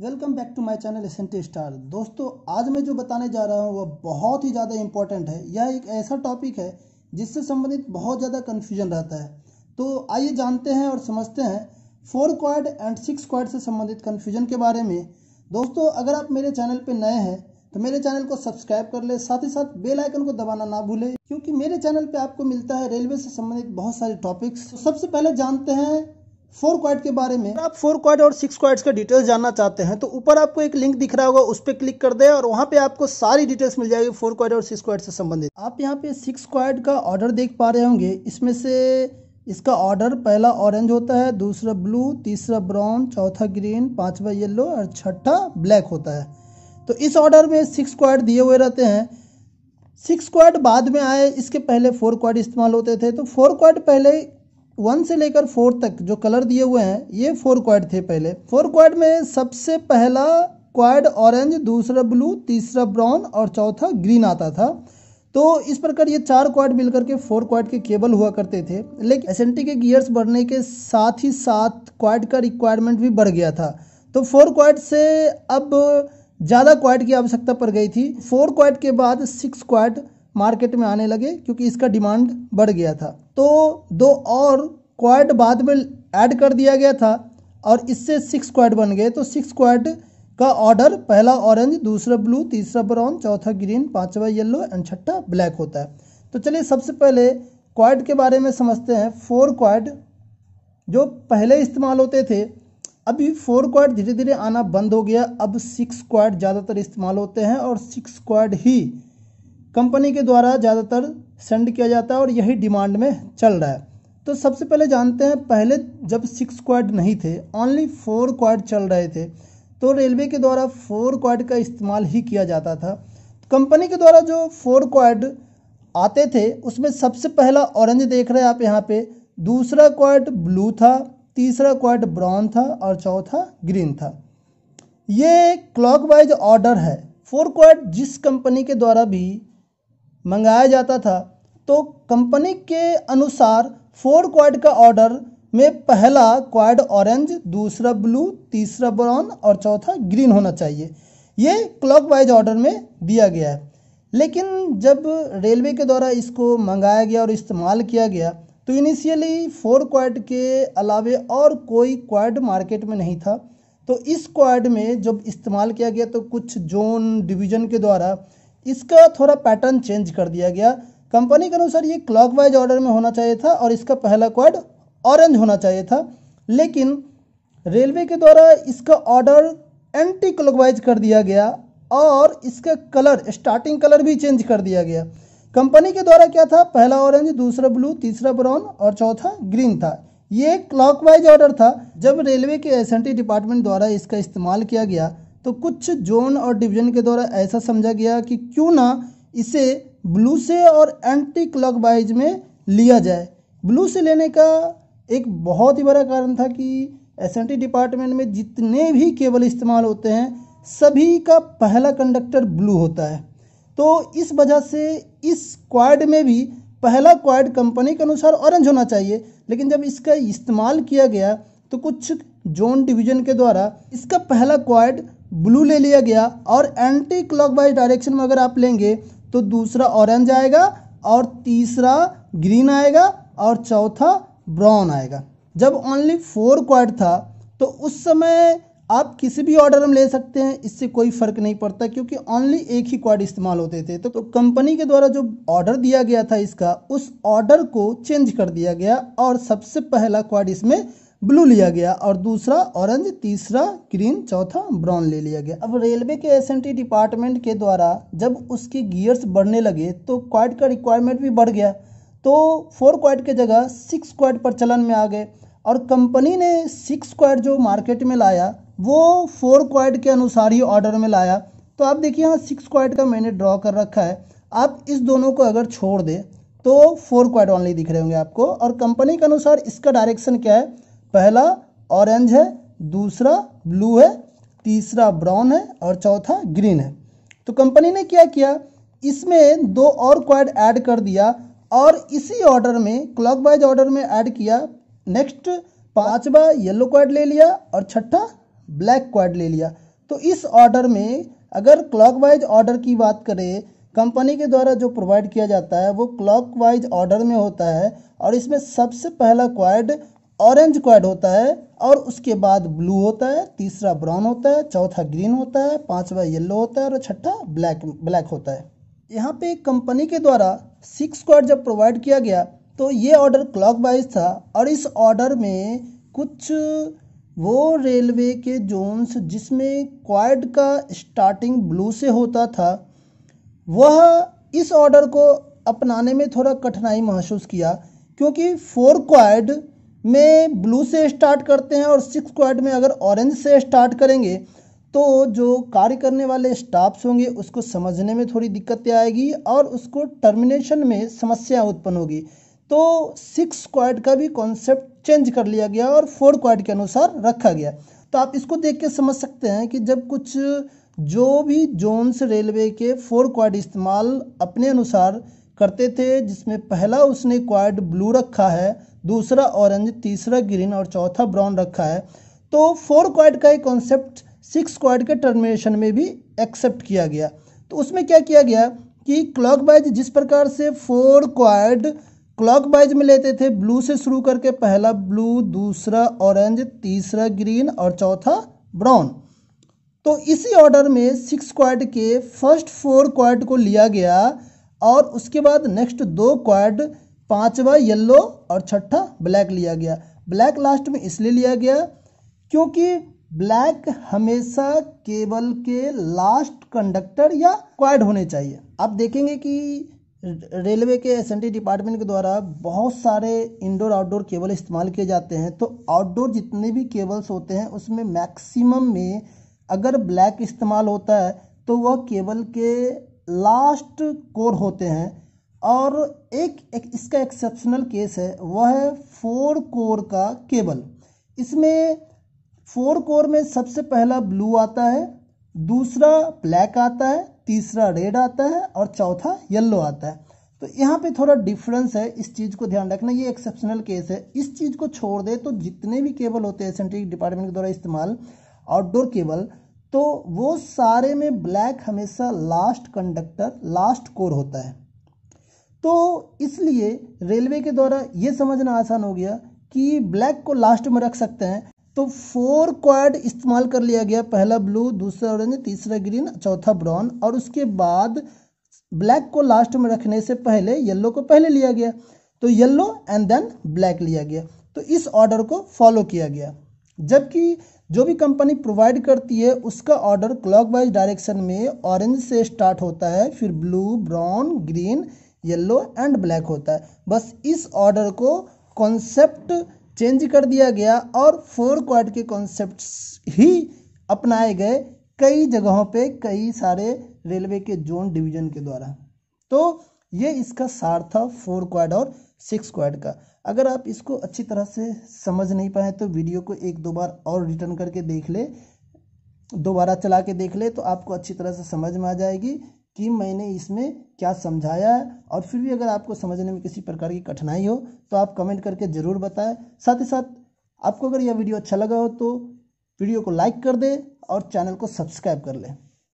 welcome back to my channel ascent star दोस्तों आज मैं जो बताने जा रहा हूँ वह बहुत ही ज़्यादा इम्पॉर्टेंट है यह एक ऐसा टॉपिक है जिससे संबंधित बहुत ज़्यादा कन्फ्यूजन रहता है तो आइए जानते हैं और समझते हैं four quad and six quad से संबंधित कन्फ्यूजन के बारे में दोस्तों अगर आप मेरे चैनल पर नए हैं तो मेरे चैनल को सब्सक्राइब कर ले साथ ही साथ बेल आइकन को दबाना ना भूलें क्योंकि मेरे चैनल पे आपको मिलता है रेलवे से संबंधित बहुत सारे टॉपिक्स तो सबसे पहले जानते हैं फोर क्वाइट के बारे में आप फोर क्वाइट और सिक्स क्वाइट का डिटेल्स जानना चाहते हैं तो ऊपर आपको एक लिंक दिख रहा होगा उस पर क्लिक कर दें और वहाँ पे आपको सारी डिटेल्स मिल जाएगी फोर क्वाइट और सिक्स क्वाइट से संबंधित आप यहाँ पे सिक्स क्वाइट का ऑर्डर देख पा रहे होंगे इसमें से इसका ऑर्डर पहला ऑरेंज होता है दूसरा ब्लू तीसरा ब्राउन चौथा ग्रीन पाँचवा येल्लो और छठा ब्लैक होता है तो इस ऑर्डर में सिक्स क्वाइट दिए हुए रहते हैं सिक्स क्वाड बाद में आए इसके पहले फोर क्वाइट इस्तेमाल होते थे तो फोर क्वाइट पहले वन से लेकर फोर तक जो कलर दिए हुए हैं ये फोर क्वाड थे पहले फोर क्वाड में सबसे पहला क्वाड ऑरेंज दूसरा ब्लू तीसरा ब्राउन और चौथा ग्रीन आता था तो इस प्रकार ये चार क्वाड मिलकर के फोर क्वाड के केबल हुआ करते थे लेकिन एस के गियर्स बढ़ने के साथ ही साथ क्वाड का रिक्वायरमेंट भी बढ़ गया था तो फोर क्वाड से अब ज़्यादा क्वाड की आवश्यकता पड़ गई थी फोर क्वाड के बाद सिक्स क्वाड मार्केट में आने लगे क्योंकि इसका डिमांड बढ़ गया था तो दो और क्वाड बाद में ऐड कर दिया गया था और इससे सिक्स क्वाड बन गए तो सिक्स क्वाड का ऑर्डर पहला ऑरेंज दूसरा ब्लू तीसरा ब्राउन चौथा ग्रीन पांचवा येलो एंड छठा ब्लैक होता है तो चलिए सबसे पहले क्वाड के बारे में समझते हैं फोर क्वाड जो पहले इस्तेमाल होते थे अभी फोर क्वाड धीरे धीरे आना बंद हो गया अब सिक्स क्वाड ज़्यादातर इस्तेमाल होते हैं और सिक्स क्वाड ही कंपनी के द्वारा ज़्यादातर सेंड किया जाता है और यही डिमांड में चल रहा है तो सबसे पहले जानते हैं पहले जब सिक्स क्वाड नहीं थे ओनली फोर क्वाड चल रहे थे तो रेलवे के द्वारा फोर क्वाड का इस्तेमाल ही किया जाता था कंपनी के द्वारा जो फोर क्वाड आते थे उसमें सबसे पहला ऑरेंज देख रहे हैं आप यहाँ पे दूसरा क्वाड ब्लू था तीसरा क्वाड ब्राउन था और चौथा ग्रीन था ये क्लॉकवाइज ऑर्डर है फोर क्वाड जिस कंपनी के द्वारा भी मंगाया जाता था तो कंपनी के अनुसार फोर क्वाड का ऑर्डर में पहला क्वाड ऑरेंज दूसरा ब्लू तीसरा ब्राउन और चौथा ग्रीन होना चाहिए ये क्लॉकवाइज ऑर्डर में दिया गया है लेकिन जब रेलवे के द्वारा इसको मंगाया गया और इस्तेमाल किया गया तो इनिशियली फोर क्वाड के अलावे और कोई क्वाड मार्केट में नहीं था तो इस क्वाड में जब इस्तेमाल किया गया तो कुछ जोन डिवीज़न के द्वारा इसका थोड़ा पैटर्न चेंज कर दिया गया कंपनी के अनुसार ये क्लॉकवाइज ऑर्डर में होना चाहिए था और इसका पहला क्वाड ऑरेंज होना चाहिए था लेकिन रेलवे के द्वारा इसका ऑर्डर एंटी क्लॉकवाइज कर दिया गया और इसका कलर स्टार्टिंग कलर भी चेंज कर दिया गया कंपनी के द्वारा क्या था पहला ऑरेंज दूसरा ब्लू तीसरा ब्राउन और चौथा ग्रीन था ये क्लॉकवाइज ऑर्डर था जब रेलवे के एस डिपार्टमेंट द्वारा इसका इस्तेमाल किया गया तो कुछ जोन और डिवीजन के द्वारा ऐसा समझा गया कि क्यों ना इसे ब्लू से और एंटी वाइज में लिया जाए ब्लू से लेने का एक बहुत ही बड़ा कारण था कि एस डिपार्टमेंट में जितने भी केबल इस्तेमाल होते हैं सभी का पहला कंडक्टर ब्लू होता है तो इस वजह से इस क्वाड में भी पहला क्वाड कंपनी के अनुसार ऑरेंज होना चाहिए लेकिन जब इसका इस्तेमाल किया गया तो कुछ जोन डिवीजन के द्वारा इसका पहला क्वाड ब्लू ले लिया गया और एंटी क्लॉकवाइज डायरेक्शन में अगर आप लेंगे तो दूसरा ऑरेंज आएगा और तीसरा ग्रीन आएगा और चौथा ब्राउन आएगा जब ओनली फोर क्वाड था तो उस समय आप किसी भी ऑर्डर में ले सकते हैं इससे कोई फ़र्क नहीं पड़ता क्योंकि ओनली एक ही क्वाड इस्तेमाल होते थे तो, तो कंपनी के द्वारा जो ऑर्डर दिया गया था इसका उस ऑर्डर को चेंज कर दिया गया और सबसे पहला क्वाड इसमें ब्लू लिया गया और दूसरा ऑरेंज तीसरा ग्रीन चौथा ब्राउन ले लिया गया अब रेलवे के एस डिपार्टमेंट के द्वारा जब उसकी गियर्स बढ़ने लगे तो क्वाड का रिक्वायरमेंट भी बढ़ गया तो फोर क्वाड के जगह सिक्स क्वाड पर चलन में आ गए और कंपनी ने सिक्स क्वाड जो मार्केट में लाया वो फोर क्वाड के अनुसार ही ऑर्डर में लाया तो आप देखिए यहाँ सिक्स क्वाड का मैंने ड्रॉ कर रखा है आप इस दोनों को अगर छोड़ दें तो फोर क्वाड ऑनली दिख रहे होंगे आपको और कंपनी के अनुसार इसका डायरेक्शन क्या है पहला ऑरेंज है दूसरा ब्लू है तीसरा ब्राउन है और चौथा ग्रीन है तो कंपनी ने क्या किया इसमें दो और क्वाड ऐड कर दिया और इसी ऑर्डर में क्लॉकवाइज ऑर्डर में ऐड किया नेक्स्ट पांचवा येलो क्वाड ले लिया और छठा ब्लैक क्वाड ले लिया तो इस ऑर्डर में अगर क्लॉकवाइज ऑर्डर की बात करें कंपनी के द्वारा जो प्रोवाइड किया जाता है वो क्लॉकवाइज ऑर्डर में होता है और इसमें सबसे पहला क्वाड ऑरेंज क्वाड होता है और उसके बाद ब्लू होता है तीसरा ब्राउन होता है चौथा ग्रीन होता है पांचवा येलो होता है और छठा ब्लैक ब्लैक होता है यहाँ पे कंपनी के द्वारा सिक्स क्वाड जब प्रोवाइड किया गया तो ये ऑर्डर क्लॉक वाइज था और इस ऑर्डर में कुछ वो रेलवे के जोन्स जिसमें क्वाड का स्टार्टिंग ब्लू से होता था वह इस ऑर्डर को अपनाने में थोड़ा कठिनाई महसूस किया क्योंकि फोर क्वाड में ब्लू से स्टार्ट करते हैं और सिक्स क्वाड में अगर ऑरेंज से स्टार्ट करेंगे तो जो कार्य करने वाले स्टाफ्स होंगे उसको समझने में थोड़ी दिक्कतें आएगी और उसको टर्मिनेशन में समस्या उत्पन्न होगी तो सिक्स क्वाड का भी कॉन्सेप्ट चेंज कर लिया गया और फोर क्वाड के अनुसार रखा गया तो आप इसको देख के समझ सकते हैं कि जब कुछ जो भी जोन्स रेलवे के फोर क्वाड इस्तेमाल अपने अनुसार करते थे जिसमें पहला उसने क्वाड ब्लू रखा है दूसरा ऑरेंज तीसरा ग्रीन और चौथा ब्राउन रखा है तो फोर क्वाड का एक कॉन्सेप्ट सिक्स क्वाड के टर्मिनेशन में भी एक्सेप्ट किया गया तो उसमें क्या किया गया कि क्लॉक जिस प्रकार से फोर क्वाड क्लॉक में लेते थे ब्लू से शुरू करके पहला ब्लू दूसरा ऑरेंज तीसरा ग्रीन और चौथा ब्राउन तो इसी ऑर्डर में सिक्स क्वाड के फर्स्ट फोर क्वाड को लिया गया और उसके बाद नेक्स्ट दो क्वाड पांचवा येल्लो और छठा ब्लैक लिया गया ब्लैक लास्ट में इसलिए लिया गया क्योंकि ब्लैक हमेशा केबल के लास्ट कंडक्टर या क्वाड होने चाहिए आप देखेंगे कि रेलवे के एस डिपार्टमेंट के द्वारा बहुत सारे इंडोर आउटडोर केबल इस्तेमाल किए जाते हैं तो आउटडोर जितने भी केबल्स होते हैं उसमें मैक्सिमम में अगर ब्लैक इस्तेमाल होता है तो वह केबल के लास्ट कोर होते हैं और एक, एक इसका एक्सेप्शनल केस है वह है फोर कोर का केबल इसमें फोर कोर में सबसे पहला ब्लू आता है दूसरा ब्लैक आता है तीसरा रेड आता है और चौथा येलो आता है तो यहाँ पे थोड़ा डिफरेंस है इस चीज़ को ध्यान रखना ये एक्सेप्शनल केस है इस चीज़ को छोड़ दे तो जितने भी केबल होते हैं सेंट्रिक डिपार्टमेंट के द्वारा इस्तेमाल आउटडोर केबल तो वो सारे में ब्लैक हमेशा लास्ट कंडक्टर लास्ट कोर होता है तो इसलिए रेलवे के द्वारा ये समझना आसान हो गया कि ब्लैक को लास्ट में रख सकते हैं तो फोर क्वाड इस्तेमाल कर लिया गया पहला ब्लू दूसरा ऑरेंज तीसरा ग्रीन चौथा ब्राउन और उसके बाद ब्लैक को लास्ट में रखने से पहले येल्लो को पहले लिया गया तो येल्लो एंड देन ब्लैक लिया गया तो इस ऑर्डर को फॉलो किया गया जबकि जो भी कंपनी प्रोवाइड करती है उसका ऑर्डर क्लॉकवाइज डायरेक्शन में ऑरेंज से स्टार्ट होता है फिर blue brown green yellow and black होता है बस इस ऑर्डर को कॉन्सेप्ट चेंज कर दिया गया और फोर क्वाड के कॉन्सेप्ट ही अपनाए गए कई जगहों पे कई सारे रेलवे के जोन डिवीजन के द्वारा तो ये इसका सार था फोर क्वाड और सिक्स क्वाड का अगर आप इसको अच्छी तरह से समझ नहीं पाए तो वीडियो को एक दो बार और रिटर्न करके देख ले दोबारा चला के देख ले तो आपको अच्छी तरह से समझ में आ जाएगी कि मैंने इसमें क्या समझाया है और फिर भी अगर आपको समझने में किसी प्रकार की कठिनाई हो तो आप कमेंट करके ज़रूर बताएं साथ ही साथ आपको अगर यह वीडियो अच्छा लगा हो तो वीडियो को लाइक कर दे और चैनल को सब्सक्राइब कर लें